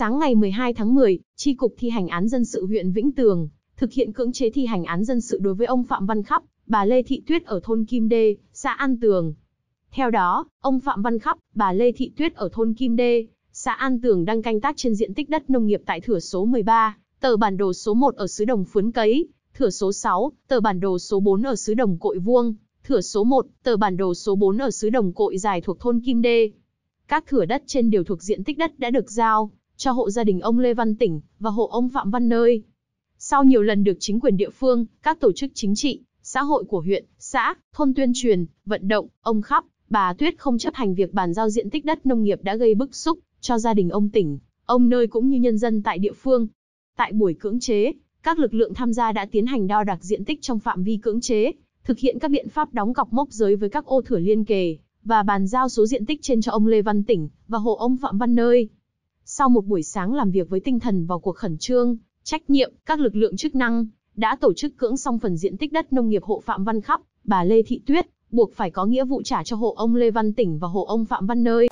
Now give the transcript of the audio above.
Sáng ngày 12 tháng 10, Tri Cục Thi hành án dân sự huyện Vĩnh Tường thực hiện cưỡng chế thi hành án dân sự đối với ông Phạm Văn Khắp, bà Lê Thị Tuyết ở thôn Kim Đê, xã An Tường. Theo đó, ông Phạm Văn Khắp, bà Lê Thị Tuyết ở thôn Kim Đê, xã An Tường đang canh tác trên diện tích đất nông nghiệp tại thửa số 13, tờ bản đồ số 1 ở xứ Đồng Phướn Cấy, thửa số 6, tờ bản đồ số 4 ở xứ Đồng Cội Vuông, thửa số 1, tờ bản đồ số 4 ở xứ Đồng Cội Dài thuộc thôn Kim Đê. Các thửa đất trên đều thuộc diện tích đất đã được giao cho hộ gia đình ông Lê Văn Tỉnh và hộ ông Phạm Văn Nơi. Sau nhiều lần được chính quyền địa phương, các tổ chức chính trị, xã hội của huyện, xã, thôn tuyên truyền, vận động, ông Khắp, bà Tuyết không chấp hành việc bàn giao diện tích đất nông nghiệp đã gây bức xúc cho gia đình ông Tỉnh, ông Nơi cũng như nhân dân tại địa phương. Tại buổi cưỡng chế, các lực lượng tham gia đã tiến hành đo đạc diện tích trong phạm vi cưỡng chế, thực hiện các biện pháp đóng cọc mốc giới với các ô thửa liên kề và bàn giao số diện tích trên cho ông Lê Văn Tỉnh và hộ ông Phạm Văn Nơi. Sau một buổi sáng làm việc với tinh thần vào cuộc khẩn trương, trách nhiệm, các lực lượng chức năng đã tổ chức cưỡng xong phần diện tích đất nông nghiệp hộ Phạm Văn Khắp, bà Lê Thị Tuyết, buộc phải có nghĩa vụ trả cho hộ ông Lê Văn Tỉnh và hộ ông Phạm Văn Nơi.